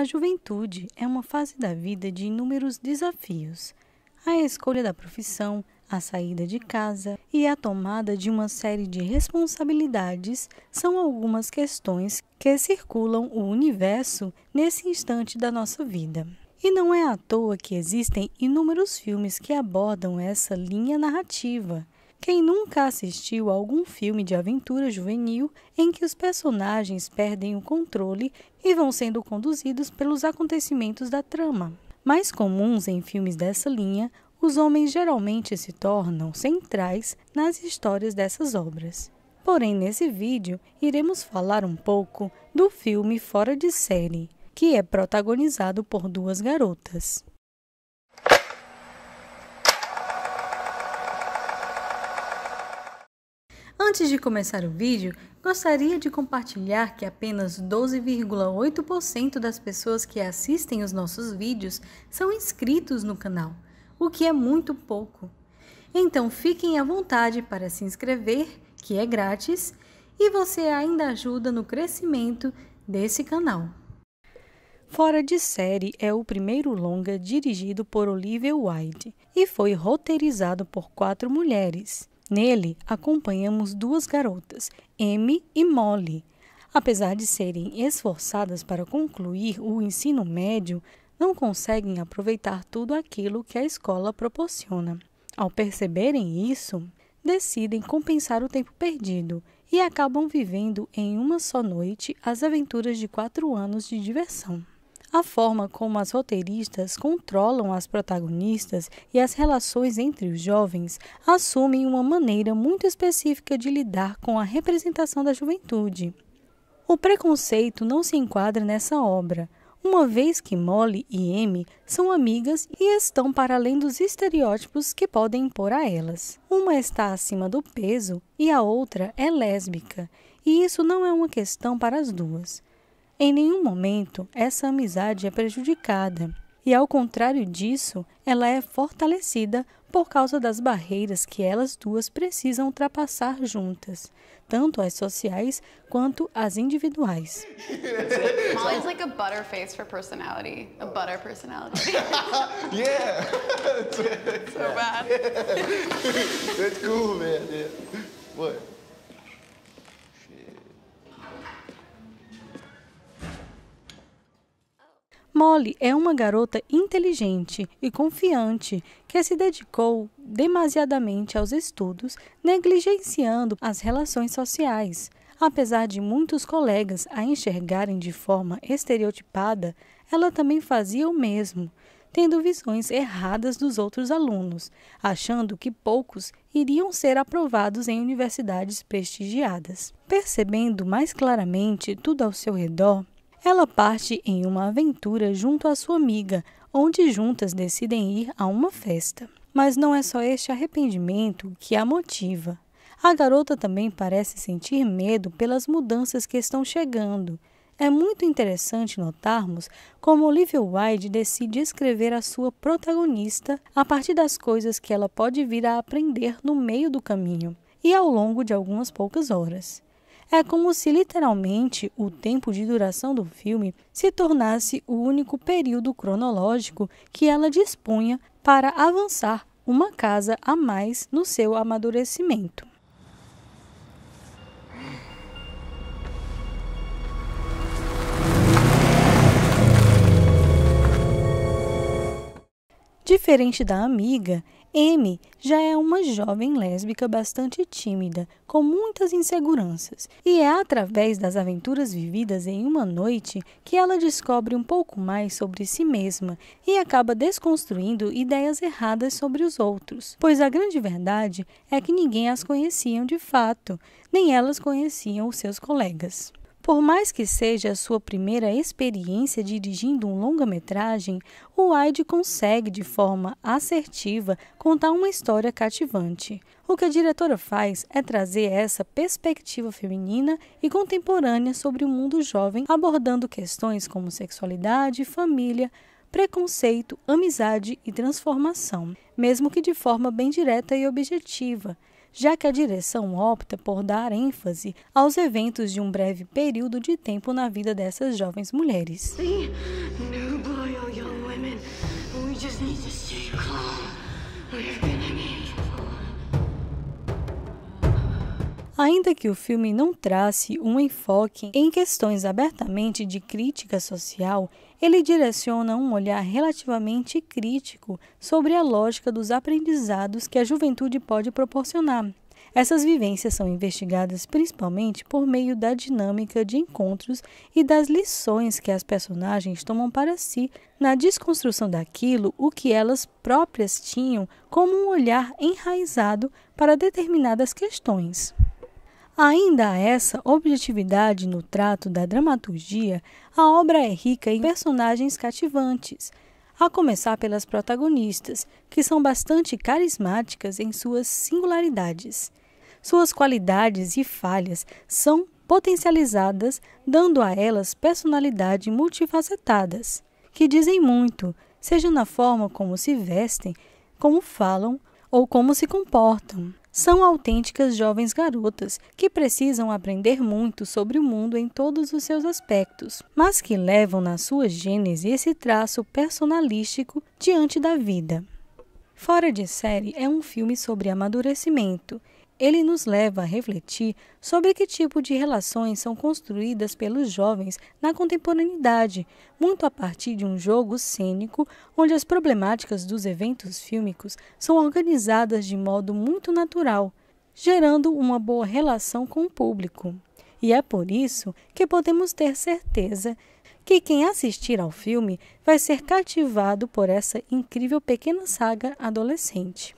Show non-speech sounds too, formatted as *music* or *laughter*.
A juventude é uma fase da vida de inúmeros desafios. A escolha da profissão, a saída de casa e a tomada de uma série de responsabilidades são algumas questões que circulam o universo nesse instante da nossa vida. E não é à toa que existem inúmeros filmes que abordam essa linha narrativa, quem nunca assistiu a algum filme de aventura juvenil em que os personagens perdem o controle e vão sendo conduzidos pelos acontecimentos da trama? Mais comuns em filmes dessa linha, os homens geralmente se tornam centrais nas histórias dessas obras. Porém, nesse vídeo, iremos falar um pouco do filme Fora de Série, que é protagonizado por duas garotas. Antes de começar o vídeo, gostaria de compartilhar que apenas 12,8% das pessoas que assistem os nossos vídeos são inscritos no canal, o que é muito pouco. Então fiquem à vontade para se inscrever, que é grátis, e você ainda ajuda no crescimento desse canal. Fora de Série é o primeiro longa dirigido por Olivia Wilde e foi roteirizado por quatro mulheres. Nele acompanhamos duas garotas, M e Molly. Apesar de serem esforçadas para concluir o ensino médio, não conseguem aproveitar tudo aquilo que a escola proporciona. Ao perceberem isso, decidem compensar o tempo perdido e acabam vivendo em uma só noite as aventuras de quatro anos de diversão. A forma como as roteiristas controlam as protagonistas e as relações entre os jovens assume uma maneira muito específica de lidar com a representação da juventude. O preconceito não se enquadra nessa obra, uma vez que Molly e Amy são amigas e estão para além dos estereótipos que podem impor a elas. Uma está acima do peso e a outra é lésbica, e isso não é uma questão para as duas. Em nenhum momento essa amizade é prejudicada, e ao contrário disso, ela é fortalecida por causa das barreiras que elas duas precisam ultrapassar juntas, tanto as sociais quanto as individuais. *laughs* Molly's like a butter face for personality, a butter personality. *laughs* yeah. *laughs* so bad. Yeah. That's cool, man. Yeah. What? Molly é uma garota inteligente e confiante que se dedicou demasiadamente aos estudos, negligenciando as relações sociais. Apesar de muitos colegas a enxergarem de forma estereotipada, ela também fazia o mesmo, tendo visões erradas dos outros alunos, achando que poucos iriam ser aprovados em universidades prestigiadas. Percebendo mais claramente tudo ao seu redor, ela parte em uma aventura junto à sua amiga, onde juntas decidem ir a uma festa. Mas não é só este arrependimento que a motiva. A garota também parece sentir medo pelas mudanças que estão chegando. É muito interessante notarmos como Olivia Wilde decide escrever a sua protagonista a partir das coisas que ela pode vir a aprender no meio do caminho e ao longo de algumas poucas horas. É como se literalmente o tempo de duração do filme se tornasse o único período cronológico que ela dispunha para avançar uma casa a mais no seu amadurecimento. Diferente da amiga, M já é uma jovem lésbica bastante tímida, com muitas inseguranças, e é através das aventuras vividas em uma noite que ela descobre um pouco mais sobre si mesma e acaba desconstruindo ideias erradas sobre os outros, pois a grande verdade é que ninguém as conhecia de fato, nem elas conheciam os seus colegas. Por mais que seja a sua primeira experiência dirigindo um longa-metragem, o Hyde consegue, de forma assertiva, contar uma história cativante. O que a diretora faz é trazer essa perspectiva feminina e contemporânea sobre o mundo jovem, abordando questões como sexualidade, família, preconceito, amizade e transformação, mesmo que de forma bem direta e objetiva já que a direção opta por dar ênfase aos eventos de um breve período de tempo na vida dessas jovens mulheres. Sim. Ainda que o filme não trace um enfoque em questões abertamente de crítica social, ele direciona um olhar relativamente crítico sobre a lógica dos aprendizados que a juventude pode proporcionar. Essas vivências são investigadas principalmente por meio da dinâmica de encontros e das lições que as personagens tomam para si na desconstrução daquilo o que elas próprias tinham como um olhar enraizado para determinadas questões. Ainda a essa objetividade no trato da dramaturgia, a obra é rica em personagens cativantes, a começar pelas protagonistas, que são bastante carismáticas em suas singularidades. Suas qualidades e falhas são potencializadas, dando a elas personalidade multifacetadas, que dizem muito, seja na forma como se vestem, como falam, ou como se comportam. São autênticas jovens garotas que precisam aprender muito sobre o mundo em todos os seus aspectos, mas que levam na sua gênese esse traço personalístico diante da vida. Fora de Série é um filme sobre amadurecimento ele nos leva a refletir sobre que tipo de relações são construídas pelos jovens na contemporaneidade, muito a partir de um jogo cênico onde as problemáticas dos eventos fílmicos são organizadas de modo muito natural, gerando uma boa relação com o público. E é por isso que podemos ter certeza que quem assistir ao filme vai ser cativado por essa incrível pequena saga adolescente.